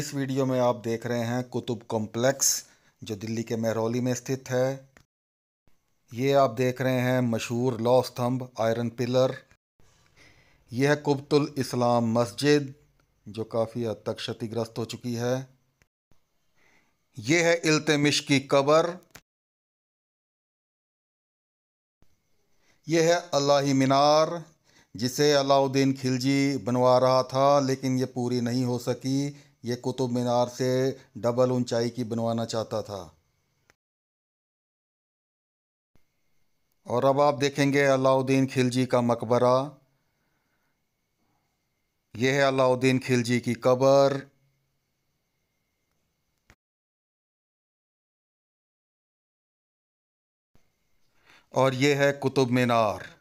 इस वीडियो में आप देख रहे हैं कुतुब कॉम्प्लेक्स जो दिल्ली के मेहरौली में स्थित है ये आप देख रहे हैं मशहूर लॉ स्तंभ आयरन पिलर यह है कुबतुल इस्लाम मस्जिद जो काफ़ी हद तक क्षतिग्रस्त हो चुकी है यह है इल्तमिश की कबर यह है अल्लाही मीनार जिसे अलाउद्दीन खिलजी बनवा रहा था लेकिन ये पूरी नहीं हो सकी ये कुतुब मीनार से डबल ऊंचाई की बनवाना चाहता था और अब आप देखेंगे अलाउद्दीन खिलजी का मकबरा यह है अलाउद्दीन खिलजी की कब्र और यह है कुतुब मीनार